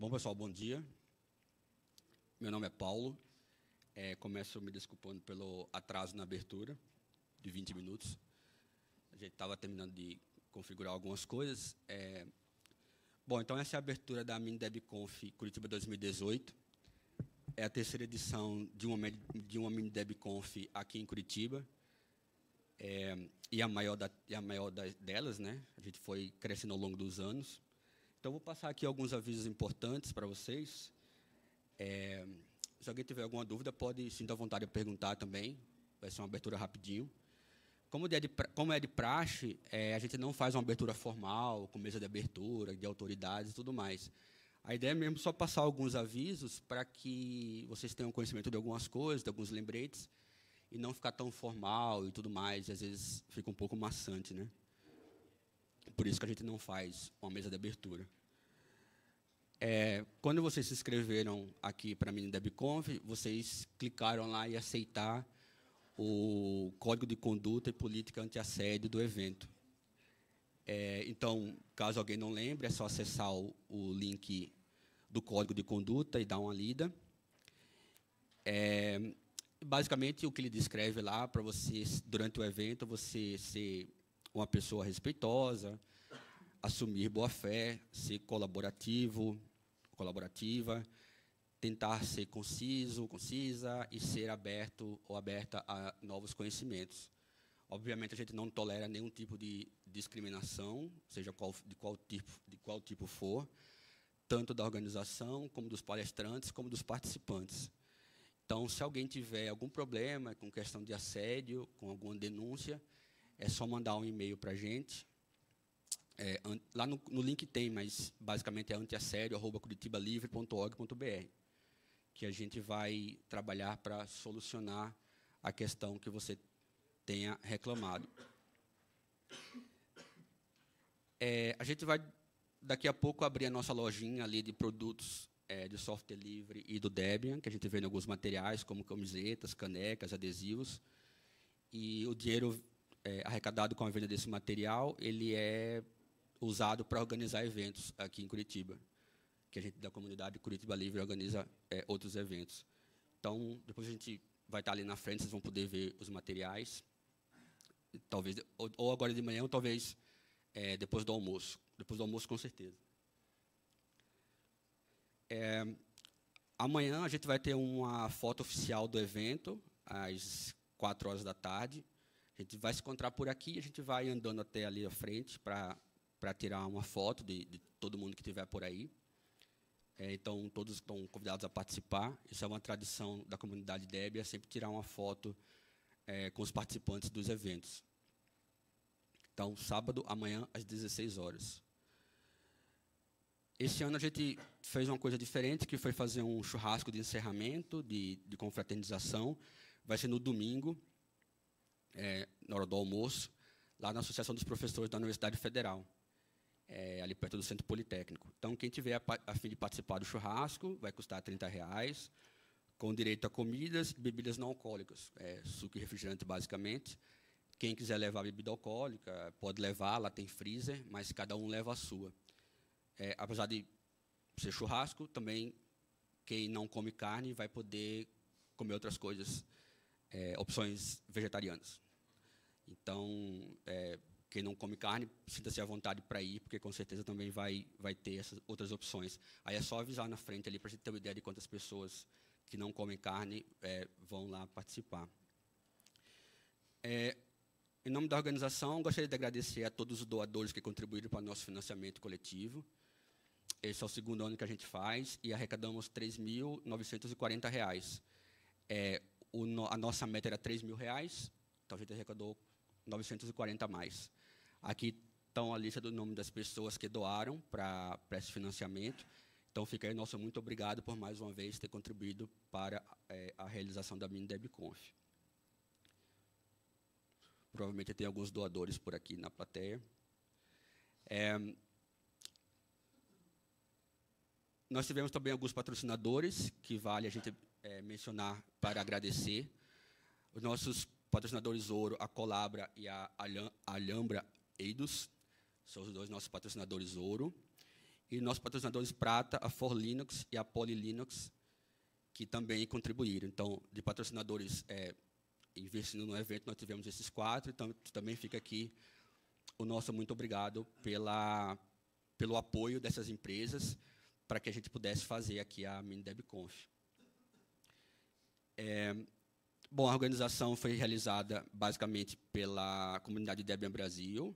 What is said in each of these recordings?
bom, pessoal, bom dia. Meu nome é Paulo. É, começo me desculpando pelo atraso na abertura, de 20 minutos. A gente estava terminando de configurar algumas coisas. É, bom, então essa é a abertura da MiniDebConf Curitiba 2018. É a terceira edição de uma, de uma aqui em Curitiba. É, e a maior, da, e a maior da, delas, né? A gente foi crescendo ao longo dos anos. Então, vou passar aqui alguns avisos importantes para vocês. É, se alguém tiver alguma dúvida, pode se dar vontade de perguntar também. Vai ser uma abertura rapidinho. Como é de, como é de praxe, é, a gente não faz uma abertura formal, com mesa de abertura, de autoridades e tudo mais. A ideia é mesmo só passar alguns avisos para que vocês tenham conhecimento de algumas coisas, de alguns lembretes, e não ficar tão formal e tudo mais. E às vezes fica um pouco maçante, né? Por isso que a gente não faz uma mesa de abertura. É, quando vocês se inscreveram aqui para a Mini DebConf, vocês clicaram lá e aceitar o código de conduta e política anti-assédio do evento. É, então, caso alguém não lembre, é só acessar o, o, link do código de conduta e dar uma lida. É, basicamente, o que ele descreve lá para você, durante o evento, você ser uma pessoa respeitosa, assumir boa fé, ser colaborativo, colaborativa, tentar ser conciso, concisa e ser aberto ou aberta a novos conhecimentos. Obviamente a gente não tolera nenhum tipo de discriminação, seja qual, de qual tipo de qual tipo for, tanto da organização como dos palestrantes como dos participantes. Então, se alguém tiver algum problema com questão de assédio, com alguma denúncia, é só mandar um e-mail para a gente é, lá no, no, link tem, mas basicamente é antiassédio.curitibalivre.org.br, que a gente vai trabalhar para solucionar a questão que você tenha reclamado. É, a gente vai, daqui a pouco, abrir a nossa lojinha ali de produtos é, de software livre e do Debian, que a gente vende alguns materiais, como camisetas, canecas, adesivos. E o dinheiro é, arrecadado com a venda desse material, ele é usado para organizar eventos aqui em Curitiba, que a gente da comunidade Curitiba Livre organiza é, outros eventos. Então, depois a gente vai estar tá ali na frente, vocês vão poder ver os materiais. Talvez ou, ou agora de manhã, ou talvez é, depois do almoço. Depois do almoço, com certeza. É, amanhã a gente vai ter uma foto oficial do evento, às 4 horas da tarde. A gente vai se encontrar por aqui, a gente vai andando até ali à frente para para tirar uma foto de, de, todo mundo que estiver por aí. É, então, todos estão convidados a participar. Isso é uma tradição da comunidade Debian, é sempre tirar uma foto é, com os participantes dos eventos. Então, sábado, amanhã, às 16 horas. Esse ano a gente fez uma coisa diferente, que foi fazer um churrasco de encerramento, de, de confraternização. Vai ser no domingo, é, na hora do almoço, lá na Associação dos Professores da Universidade Federal é, ali perto do Centro Politécnico. Então, quem tiver a, a, fim de participar do churrasco, vai custar 30 reais, com direito a comidas e bebidas não alcoólicas, é, suco e refrigerante, basicamente. Quem quiser levar bebida alcoólica, pode levar, lá tem freezer, mas cada um leva a sua. É, apesar de ser churrasco, também quem não come carne vai poder comer outras coisas, é, opções vegetarianas. Então, é, quem não come carne, sinta-se à vontade para ir, porque com certeza também vai, vai ter essas outras opções. Aí é só avisar na frente ali para a gente ter uma ideia de quantas pessoas que não comem carne é, vão lá participar. É, em nome da organização, gostaria de agradecer a todos os doadores que contribuíram para o nosso financiamento coletivo. Esse é o segundo ano que a gente faz e arrecadamos R$ 3.940. É, o, a nossa meta era R$ 3.000, então a gente arrecadou 940 a mais. Aqui estão a lista do nome das pessoas que doaram para esse financiamento. Então, fica aí nosso muito obrigado por mais uma vez ter contribuído para é, a realização da Mini Provavelmente tem alguns doadores por aqui na plateia. É, nós tivemos também alguns patrocinadores, que vale a gente é, mencionar para agradecer. Os nossos patrocinadores Ouro, a Colabra e a Alhambra Eidos, são os dois nossos patrocinadores ouro. E nossos patrocinadores prata, a For Linux e a Poly Linux, que também contribuíram. Então, de patrocinadores é, investindo no evento, nós tivemos esses quatro. Então, também fica aqui o nosso muito obrigado pela, pelo apoio dessas empresas para que a gente pudesse fazer aqui a MiniDebConf. É, bom, a organização foi realizada basicamente pela comunidade Debian Brasil,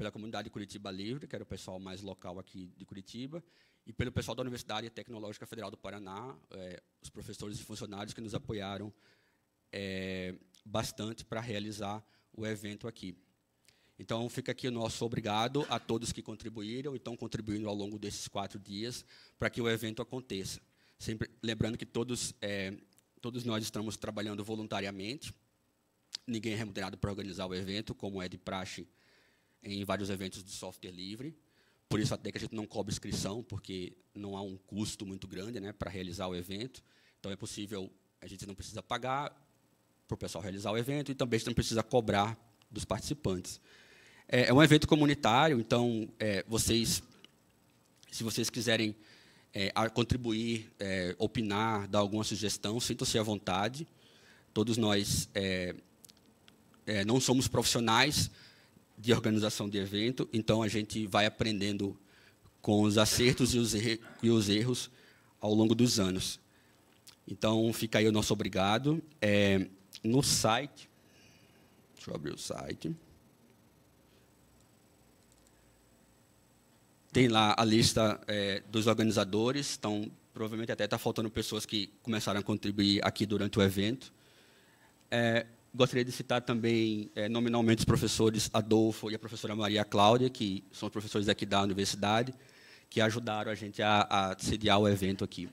pela comunidade Curitiba Livre, que era o pessoal mais local aqui de Curitiba, e pelo pessoal da Universidade Tecnológica Federal do Paraná, é, os professores e funcionários que nos apoiaram é, bastante para realizar o evento aqui. Então, fica aqui o nosso obrigado a todos que contribuíram e estão contribuindo ao longo desses quatro dias para que o evento aconteça. Sempre lembrando que todos, é, todos nós estamos trabalhando voluntariamente, ninguém é remunerado para organizar o evento, como é de praxe em vários eventos de software livre. Por isso até que a gente não cobra inscrição, porque não há um custo muito grande né, para realizar o evento. Então é possível, a gente não precisa pagar para o pessoal realizar o evento e também a gente não precisa cobrar dos participantes. É, é um evento comunitário, então é, vocês, se vocês quiserem é, contribuir, é, opinar, dar alguma sugestão, sintam-se à vontade. Todos nós é, é, não somos profissionais, de organização de evento, então a gente vai aprendendo com os acertos e os, e os erros ao longo dos anos. Então fica aí o nosso obrigado. É, no site, deixa eu abrir o site. Tem lá a lista é, dos organizadores, então provavelmente até está faltando pessoas que começaram a contribuir aqui durante o evento. É, Gostaria de citar também é, nominalmente os professores Adolfo e a professora Maria Cláudia, que são os professores aqui da universidade, que ajudaram a gente a, a sediar o evento aqui.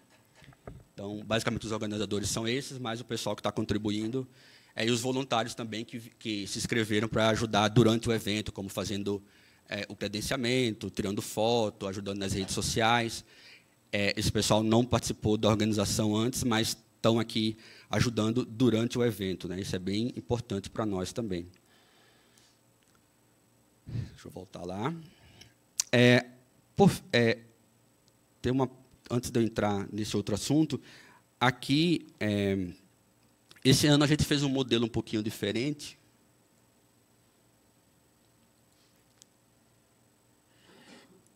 Então, basicamente, os organizadores são esses, mas o pessoal que está contribuindo é, e os voluntários também que, que se inscreveram para ajudar durante o evento, como fazendo é, o credenciamento, tirando foto, ajudando nas redes sociais. É, esse pessoal não participou da organização antes, mas estão aqui ajudando durante o evento. Né? Isso é bem importante para nós também. Deixa eu voltar lá. É, por, é, tem uma, antes de eu entrar nesse outro assunto, aqui, é, esse ano a gente fez um modelo um pouquinho diferente.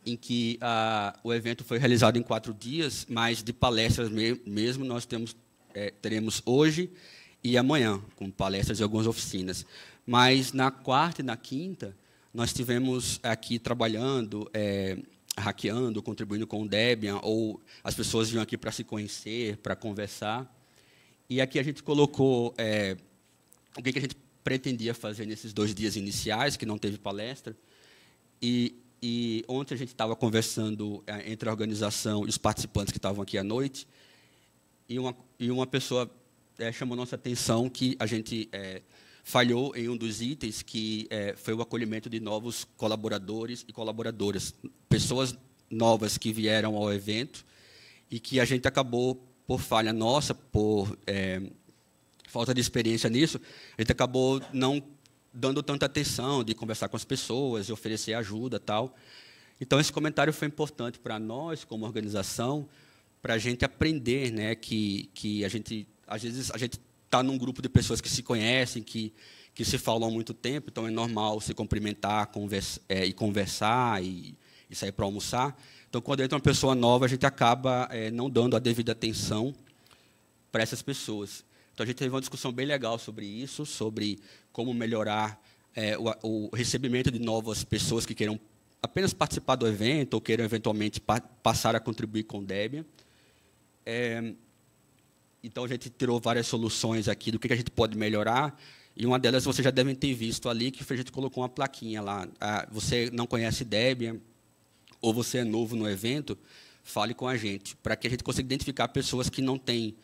Em que a, ah, o evento foi realizado em quatro dias, mas de palestras me, mesmo nós temos é, teremos hoje e amanhã, com palestras e algumas oficinas. Mas na quarta e na quinta, nós tivemos aqui trabalhando, é, hackeando, contribuindo com o Debian, ou as pessoas vinham aqui para se conhecer, para conversar. E aqui a gente colocou é, o que, que a gente pretendia fazer nesses dois dias iniciais, que não teve palestra. E, e ontem a gente estava conversando é, entre a organização e os participantes que estavam aqui à noite. E uma, e uma pessoa é, chamou nossa atenção que a gente é, falhou em um dos itens, que é, foi o acolhimento de novos colaboradores e colaboradoras, pessoas novas que vieram ao evento e que a gente acabou, por falha nossa, por falta de experiência nisso, a gente acabou não dando tanta atenção de conversar com as pessoas, de oferecer ajuda tal. Então, esse comentário foi importante para nós, como organização, para a gente aprender, né? Que, que a gente, às vezes, a gente está num grupo de pessoas que se conhecem, que, que se falam há muito tempo, então é normal se cumprimentar conversa, é, e conversar e, e sair para almoçar. Então, quando entra uma pessoa nova, a gente acaba é, não dando a devida atenção para essas pessoas. Então, a gente teve uma discussão bem legal sobre isso, sobre como melhorar é, o, o, recebimento de novas pessoas que queiram apenas participar do evento ou queiram eventualmente pa passar a contribuir com o Debian. É, então a gente tirou várias soluções aqui do que, a gente pode melhorar. E uma delas vocês já devem ter visto ali, que a gente colocou uma plaquinha lá. Ah, você não conhece Debian, ou você é novo no evento, fale com a gente, para que a gente consiga identificar pessoas que não têm,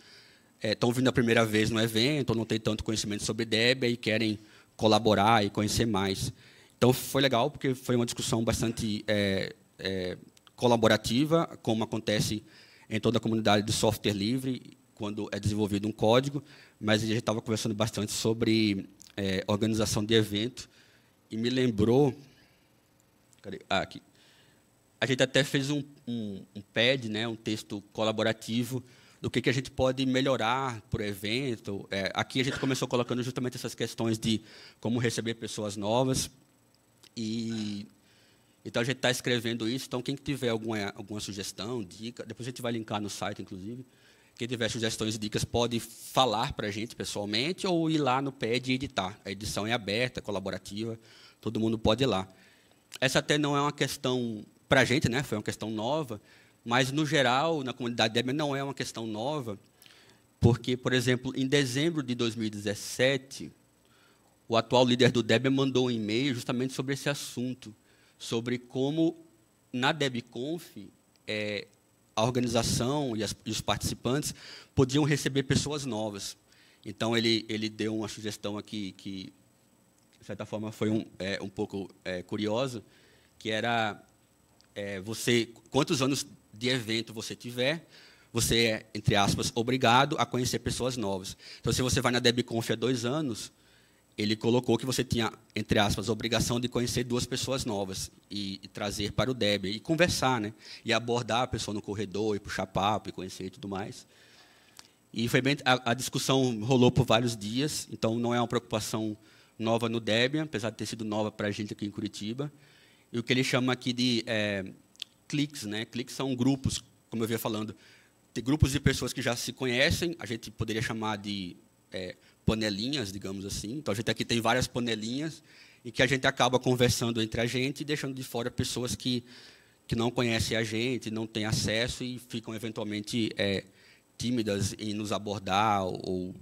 estão é, vindo a primeira vez no evento, ou não têm tanto conhecimento sobre Debian e querem colaborar e conhecer mais. Então foi legal, porque foi uma discussão bastante é, é, colaborativa, como acontece em toda a comunidade do software livre, quando é desenvolvido um código, mas a gente estava conversando bastante sobre é, organização de evento e me lembrou. Cadê? Ah, aqui. A gente até fez um, um, um né, um texto colaborativo, do que, que a gente pode melhorar para o evento. É, aqui a gente começou colocando justamente essas questões de como receber pessoas novas. E então a gente está escrevendo isso. Então quem tiver alguma, alguma sugestão, dica, depois a gente vai linkar no site, inclusive. Quem tiver sugestões e dicas pode falar para a gente pessoalmente ou ir lá no PED e editar. A edição é aberta, colaborativa, todo mundo pode ir lá. Essa até não é uma questão para a gente, né? foi uma questão nova, mas no geral, na comunidade Debian não é uma questão nova, porque, por exemplo, em dezembro de 2017, o atual líder do Debian mandou um e-mail justamente sobre esse assunto sobre como na DebConf é, a organização e, as, e, os participantes podiam receber pessoas novas. Então ele ele deu uma sugestão aqui que de certa forma foi um é, um pouco é, curiosa, que era é, você quantos anos de evento você tiver, você é entre aspas obrigado a conhecer pessoas novas. Então se você vai na DebConf há dois anos ele colocou que você tinha, entre aspas, a obrigação de conhecer duas pessoas novas e, e trazer para o Deb e conversar, né? E abordar a pessoa no corredor e puxar papo e conhecer e tudo mais. E foi bem, a, a, discussão rolou por vários dias, então não é uma preocupação nova no Debian, apesar de ter sido nova para a gente aqui em Curitiba. E o que ele chama aqui de é, cliques, né? Cliques são grupos, como eu vinha falando, de grupos de pessoas que já se conhecem, a gente poderia chamar de é, panelinhas, digamos assim. Então, a gente aqui tem várias panelinhas em que a gente acaba conversando entre a gente e deixando de fora pessoas que, que não conhecem a gente, não têm acesso e ficam, eventualmente, é, tímidas em nos abordar ou...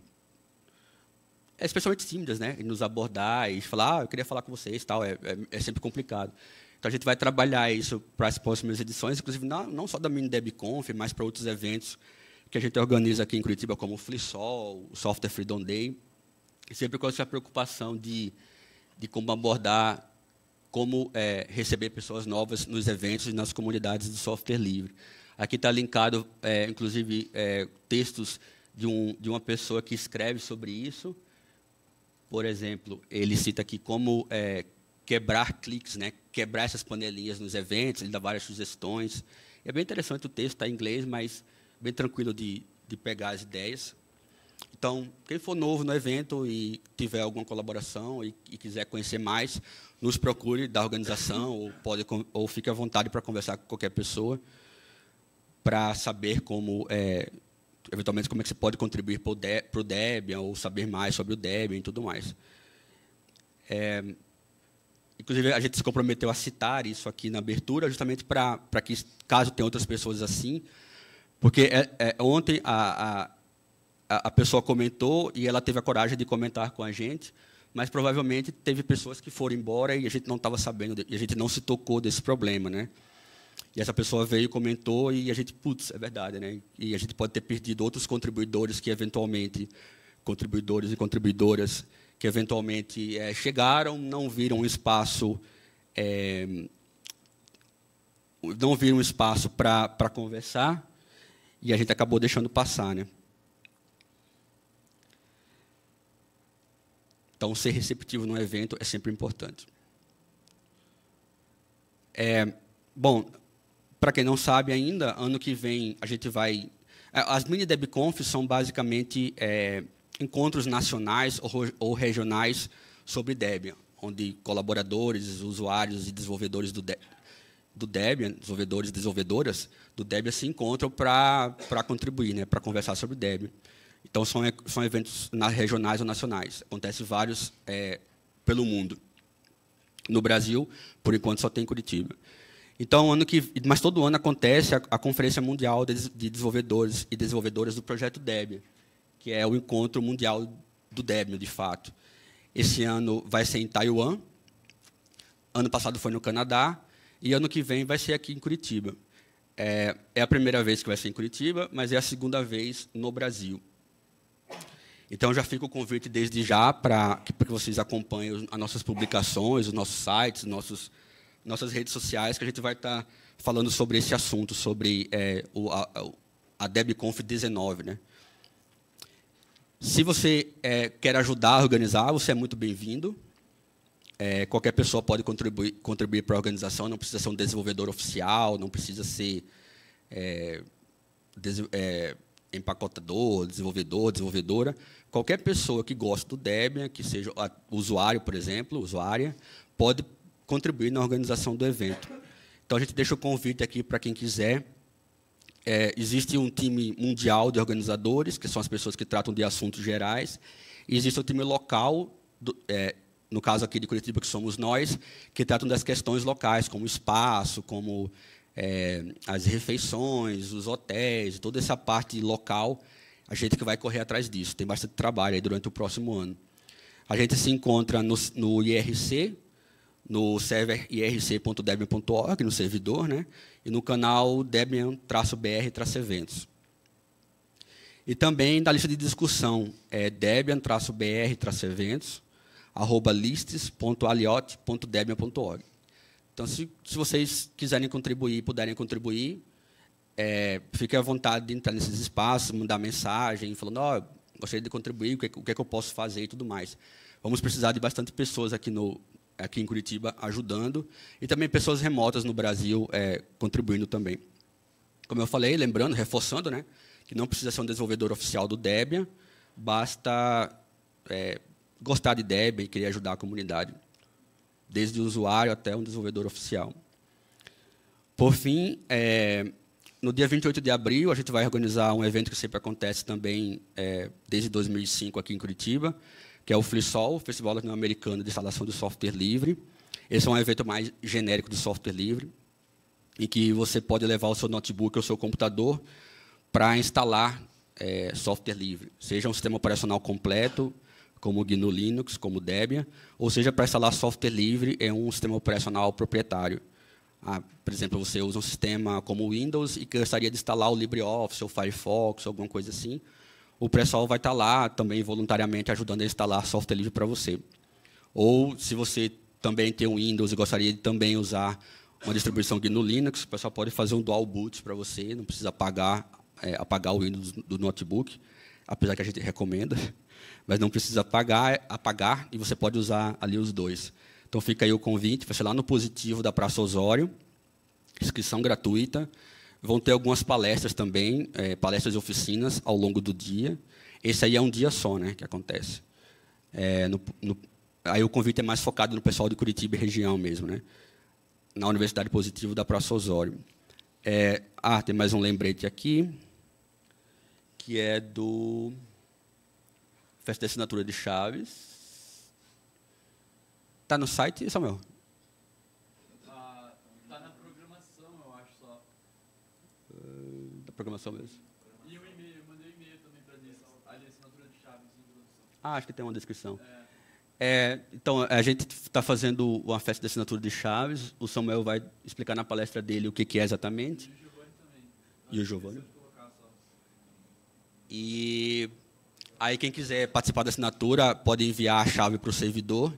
É, especialmente tímidas, né? Em nos abordar e falar, ah, eu queria falar com vocês tal. É, é, é sempre complicado. Então a gente vai trabalhar isso para as próximas edições, inclusive não, não só da Mini DebConf, mas para outros eventos que a gente organiza aqui em Curitiba como o FreeSol, o Software Freedom Day, sempre com essa preocupação de, de como abordar, como é, receber pessoas novas nos eventos e nas comunidades de software livre. Aqui está linkado, é, inclusive, é, textos de, um, de uma pessoa que escreve sobre isso. Por exemplo, ele cita aqui como é, quebrar cliques, né? quebrar essas panelinhas nos eventos, ele dá várias sugestões. É bem interessante o texto, está em inglês, mas bem tranquilo de, de pegar as ideias. Então, quem for novo no evento e tiver alguma colaboração e, e quiser conhecer mais, nos procure da organização ou, pode, ou fique à vontade para conversar com qualquer pessoa para saber como, é, eventualmente, como é que você pode contribuir para o Debian ou saber mais sobre o Debian e tudo mais. É, inclusive, a gente se comprometeu a citar isso aqui na abertura, justamente para que, caso tenha outras pessoas assim, porque é, é, ontem a, a, a pessoa comentou e ela teve a coragem de comentar com a gente, mas provavelmente teve pessoas que foram embora e a gente não estava sabendo, e a gente não se tocou desse problema, né? E essa pessoa veio, comentou e a gente, putz, é verdade, né? E a gente pode ter perdido outros contribuidores que eventualmente, contribuidores e contribuidoras que eventualmente é, chegaram, não viram um espaço, é, não viram um espaço para conversar e a gente acabou deixando passar, né? Então, ser receptivo num evento é sempre importante. É, bom, para quem não sabe ainda, ano que vem a gente vai. As mini DebConf são basicamente é, encontros nacionais ou, ou regionais sobre Debian, onde colaboradores, usuários e desenvolvedores do Debian do Debian, desenvolvedores e desenvolvedoras do Debian se encontram para contribuir, né, para conversar sobre o Debian. Então, são, são eventos regionais ou nacionais. Acontece vários é, pelo mundo. No Brasil, por enquanto, só tem Curitiba. Então, ano que, mas todo ano acontece a, a Conferência Mundial de, de Desenvolvedores e Desenvolvedoras do Projeto Debian, que é o encontro mundial do Debian, de fato. Esse ano vai ser em Taiwan. Ano passado foi no Canadá. E ano que vem vai ser aqui em Curitiba. É, é a primeira vez que vai ser em Curitiba, mas é a segunda vez no Brasil. Então já fica o convite desde já para que, que vocês acompanhem as nossas publicações, os nossos sites, nossos, nossas redes sociais, que a gente vai estar tá falando sobre esse assunto, sobre é, o, a, a DebConf 19. Né? Se você é, quer ajudar a organizar, você é muito bem-vindo é, qualquer pessoa pode contribuir, contribuir para a organização, não precisa ser um desenvolvedor oficial, não precisa ser é, des, é, empacotador, desenvolvedor, desenvolvedora. Qualquer pessoa que goste do Debian, que seja usuário, por exemplo, usuária, pode contribuir na organização do evento. Então, a gente deixa o convite aqui para quem quiser. É, existe um time mundial de organizadores, que são as pessoas que tratam de assuntos gerais, e existe o um time local do, é, no caso aqui de Curitiba, que somos nós, que tratam das questões locais, como espaço, como é, as refeições, os hotéis, toda essa parte local, a gente que vai correr atrás disso. Tem bastante trabalho aí durante o próximo ano. A gente se encontra no, no IRC, no server irc.debian.org, no servidor, né? e no canal debian-br-eventos. E também da lista de discussão é debian-br-eventos, arroba listes.aliote.debian.org. Então, se, se vocês quiserem contribuir, puderem contribuir, é, fique à vontade de entrar nesses espaços, mandar mensagem, falando, ó, oh, gostaria de contribuir, o que, o que, é que eu posso fazer e tudo mais. Vamos precisar de bastante pessoas aqui, no, aqui em Curitiba ajudando e também pessoas remotas no Brasil é, contribuindo também. Como eu falei, lembrando, reforçando, né, que não precisa ser um desenvolvedor oficial do Debian, basta é, gostar de Debian e querer ajudar a comunidade, desde o usuário até um desenvolvedor oficial. Por fim, é, no dia 28 de abril, a gente vai organizar um evento que sempre acontece também é, desde 2005 aqui em Curitiba, que é o FliSol, o Festival Latino-Americano de Instalação de Software Livre. Esse é um evento mais genérico de software livre, em que você pode levar o seu notebook ou o seu computador para instalar é, software livre, seja um sistema operacional completo, como GNU Linux, como Debian, ou seja, para instalar software livre em é um sistema operacional proprietário. Ah, por exemplo, você usa um sistema como Windows e gostaria de instalar o LibreOffice, ou Firefox, alguma coisa assim, o pessoal vai estar lá também voluntariamente ajudando a instalar software livre para você. Ou, se você também tem um Windows e gostaria de também usar uma distribuição GNU Linux, o pessoal pode fazer um dual boot para você, não precisa apagar, é, apagar o Windows do notebook apesar que a gente recomenda, mas não precisa pagar, apagar e você pode usar ali os dois. Então fica aí o convite, vai ser lá no positivo da Praça Osório, inscrição gratuita. Vão ter algumas palestras também, é, palestras e oficinas ao longo do dia. Esse aí é um dia só, né, que acontece. É, no, no, aí o convite é mais focado no pessoal de Curitiba e região mesmo, né? Na Universidade Positivo da Praça Osório. É, ah, tem mais um lembrete aqui que é do Festa de Assinatura de Chaves. Tá no site, Samuel? Está tá na programação, eu acho só. Ah, da programação mesmo. E o e-mail, eu mandei e-mail também para a assinatura de Chaves Ah, acho que tem uma descrição. É. é então, a gente está fazendo uma festa de assinatura de Chaves. O Samuel vai explicar na palestra dele o que, que é exatamente. E o Giovanni também. E o Giovanni. E aí quem quiser participar da assinatura pode enviar a chave para o servidor.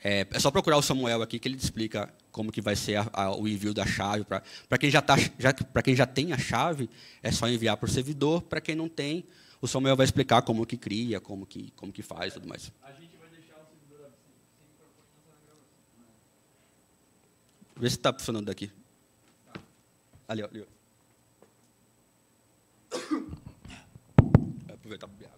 É, é, só procurar o Samuel aqui que ele te explica como que vai ser a, a, o envio da chave. Para quem já, tá, já, quem já tem a chave, é só enviar para o servidor. Para quem não tem, o Samuel vai explicar como que cria, como que, como que faz tudo mais. A gente vai deixar o servidor Vê se está funcionando daqui. Tá. Ali, ó, ali. Ó aproveitar para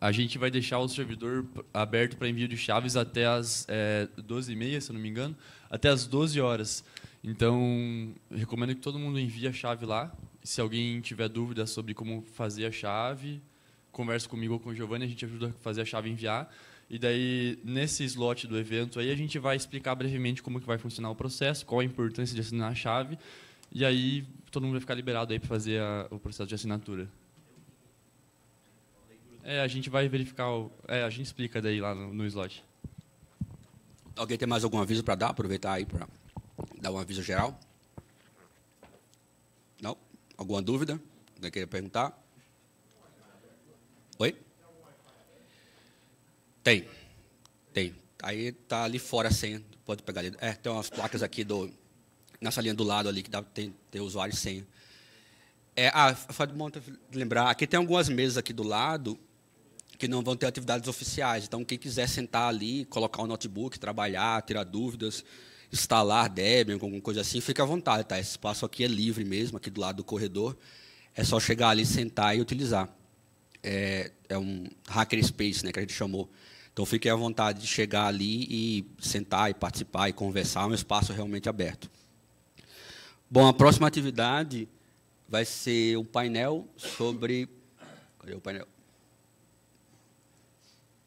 A gente vai deixar o servidor aberto para envio de chaves até as é, 12h30, se não me engano, até as 12 horas. Então, recomendo que todo mundo envie a chave lá. Se alguém tiver dúvidas sobre como fazer a chave, converse comigo ou com o Giovanni, a gente ajuda a fazer a chave enviar. E daí, nesse slot do evento aí, a gente vai explicar brevemente como que vai funcionar o processo, qual a importância de assinar a chave, e aí todo mundo vai ficar liberado aí para fazer a, o processo de assinatura. É, a gente vai verificar, o, é, a gente explica daí lá no, no slot. Alguém tem mais algum aviso para dar? Aproveitar aí para dar um aviso geral. Não? Alguma dúvida? Alguém queria perguntar? Oi? Tem. Tem. Aí tá ali fora a senha. Pode pegar ali. É, tem umas placas aqui do, nessa linha do lado ali que dá, tem, tem usuário e senha. É, ah, foi bom lembrar. Aqui tem algumas mesas aqui do lado que não vão ter atividades oficiais. Então, quem quiser sentar ali, colocar o um notebook, trabalhar, tirar dúvidas, instalar Debian, alguma coisa assim, fica à vontade, tá? Esse espaço aqui é livre mesmo, aqui do lado do corredor. É só chegar ali, sentar e utilizar. É, é um hackerspace, né, que a gente chamou. Então, fiquem à vontade de chegar ali e sentar e participar e conversar. É um espaço realmente aberto. Bom, a próxima atividade vai ser um painel sobre... Cadê o painel?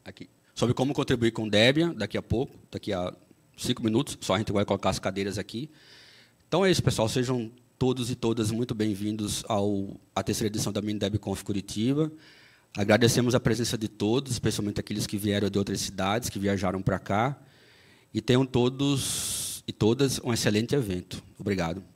aqui, sobre como contribuir com Debian daqui a pouco, daqui a cinco minutos, só a gente vai colocar as cadeiras aqui. Então é isso, pessoal. Sejam todos e todas muito bem-vindos ao à terceira edição da MiniDebConf Curitiba. Agradecemos a presença de todos, especialmente aqueles que vieram de outras cidades, que viajaram para cá. E tenham todos e todas um excelente evento. Obrigado.